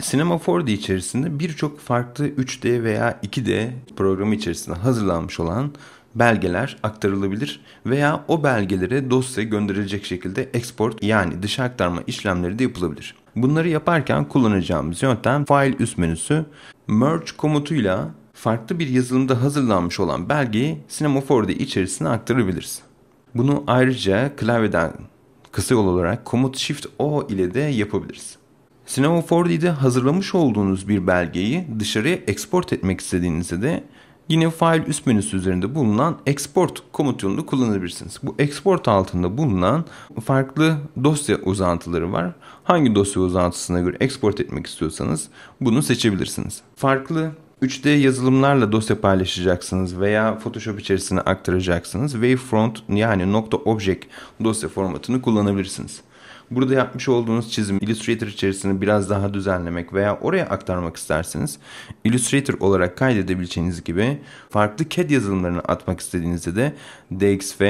Sinema 4D içerisinde birçok farklı 3D veya 2D programı içerisinde hazırlanmış olan belgeler aktarılabilir veya o belgelere dosya gönderilecek şekilde export yani dış aktarma işlemleri de yapılabilir. Bunları yaparken kullanacağımız yöntem file üst menüsü merge komutuyla farklı bir yazılımda hazırlanmış olan belgeyi Cinema 4D içerisine aktarabiliriz. Bunu ayrıca klavyeden kısa yol olarak komut Shift O ile de yapabiliriz. Sinema 4D'de hazırlamış olduğunuz bir belgeyi dışarıya export etmek istediğinizde de yine file üst menüsü üzerinde bulunan export komut kullanabilirsiniz. Bu export altında bulunan farklı dosya uzantıları var. Hangi dosya uzantısına göre export etmek istiyorsanız bunu seçebilirsiniz. Farklı 3D yazılımlarla dosya paylaşacaksınız veya Photoshop içerisine aktaracaksınız. Wavefront yani nokta .object dosya formatını kullanabilirsiniz. Burada yapmış olduğunuz çizim Illustrator içerisini biraz daha düzenlemek veya oraya aktarmak isterseniz Illustrator olarak kaydedebileceğiniz gibi farklı CAD yazılımlarını atmak istediğinizde de DXF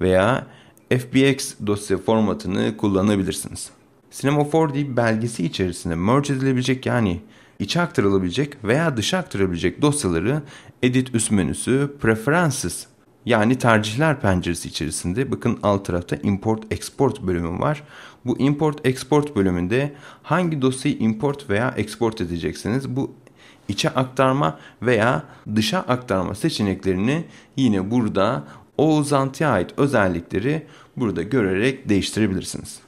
veya FBX dosya formatını kullanabilirsiniz. Cinema 4D belgesi içerisinde merge edilebilecek yani içe aktarılabilecek veya dışa aktarılabilecek dosyaları Edit üst menüsü Preferences yani tercihler penceresi içerisinde bakın alt tarafta import export bölümü var. Bu import export bölümünde hangi dosyayı import veya export edeceksiniz bu içe aktarma veya dışa aktarma seçeneklerini yine burada o uzantıya ait özellikleri burada görerek değiştirebilirsiniz.